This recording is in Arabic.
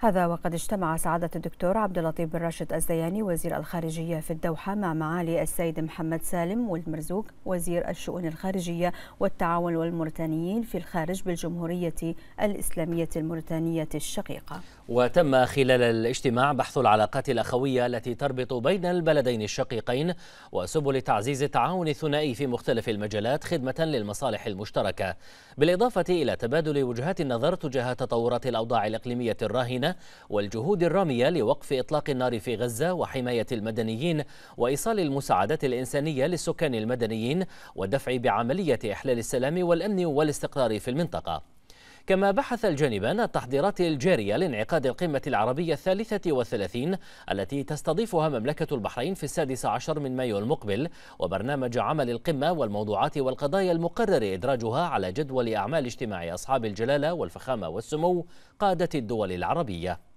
هذا وقد اجتمع سعادة الدكتور عبد اللطيف بن راشد الزياني وزير الخارجية في الدوحة مع معالي السيد محمد سالم والمرزوق وزير الشؤون الخارجية والتعاون والموريتانيين في الخارج بالجمهورية الإسلامية الموريتانية الشقيقة. وتم خلال الاجتماع بحث العلاقات الأخوية التي تربط بين البلدين الشقيقين وسبل تعزيز التعاون الثنائي في مختلف المجالات خدمة للمصالح المشتركة، بالإضافة إلى تبادل وجهات النظر تجاه تطورات الأوضاع الإقليمية الراهنة والجهود الرامية لوقف إطلاق النار في غزة وحماية المدنيين وإيصال المساعدات الإنسانية للسكان المدنيين والدفع بعملية إحلال السلام والأمن والاستقرار في المنطقة كما بحث الجانبان التحضيرات الجارية لانعقاد القمة العربية الثالثة والثلاثين التي تستضيفها مملكة البحرين في السادس عشر من مايو المقبل وبرنامج عمل القمة والموضوعات والقضايا المقرر إدراجها على جدول أعمال اجتماع أصحاب الجلالة والفخامة والسمو قادة الدول العربية